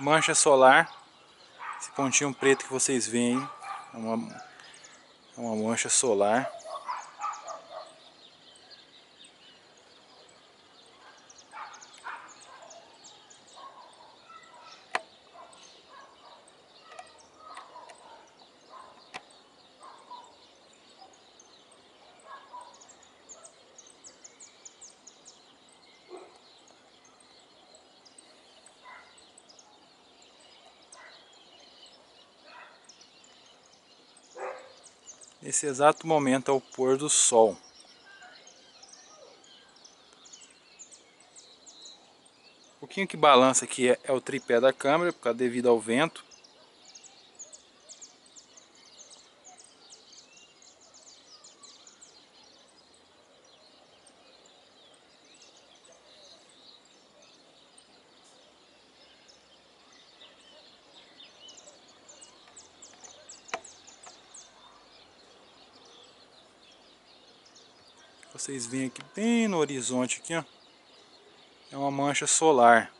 mancha solar. Esse pontinho preto que vocês veem é uma, é uma mancha solar. nesse exato momento ao é pôr do sol. O pouquinho que balança aqui é, é o tripé da câmera, devido ao vento. Vocês veem aqui bem no horizonte aqui, ó. É uma mancha solar.